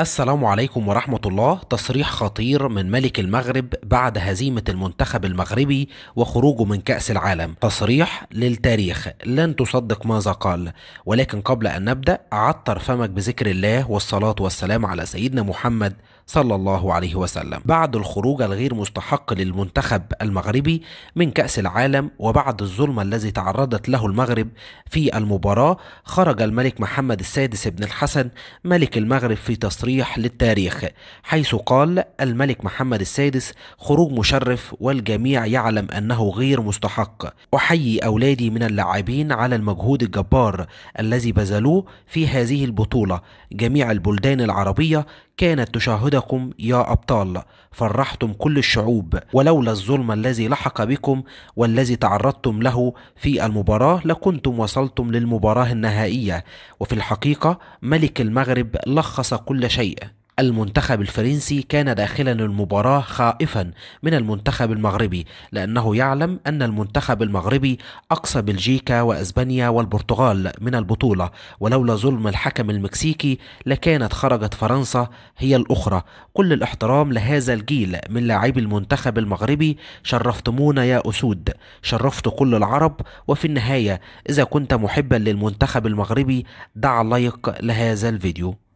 السلام عليكم ورحمة الله تصريح خطير من ملك المغرب بعد هزيمة المنتخب المغربي وخروجه من كأس العالم تصريح للتاريخ لن تصدق ماذا قال ولكن قبل أن نبدأ عطر فمك بذكر الله والصلاة والسلام على سيدنا محمد صلى الله عليه وسلم بعد الخروج الغير مستحق للمنتخب المغربي من كأس العالم وبعد الظلم الذي تعرضت له المغرب في المباراة خرج الملك محمد السادس بن الحسن ملك المغرب في تصريح صريح للتاريخ حيث قال الملك محمد السادس خروج مشرف والجميع يعلم أنه غير مستحق أحيي أولادي من اللاعبين على المجهود الجبار الذي بذلوه في هذه البطولة جميع البلدان العربية كانت تشاهدكم يا أبطال فرحتم كل الشعوب ولولا الظلم الذي لحق بكم والذي تعرضتم له في المباراة لكنتم وصلتم للمباراة النهائية وفي الحقيقة ملك المغرب لخص كل شيء المنتخب الفرنسي كان داخلا المباراة خائفا من المنتخب المغربي لأنه يعلم أن المنتخب المغربي أقصى بلجيكا وأسبانيا والبرتغال من البطولة ولولا ظلم الحكم المكسيكي لكانت خرجت فرنسا هي الأخرى كل الاحترام لهذا الجيل من لاعبي المنتخب المغربي شرفتمونا يا أسود شرفت كل العرب وفي النهاية إذا كنت محبا للمنتخب المغربي دع لايك لهذا الفيديو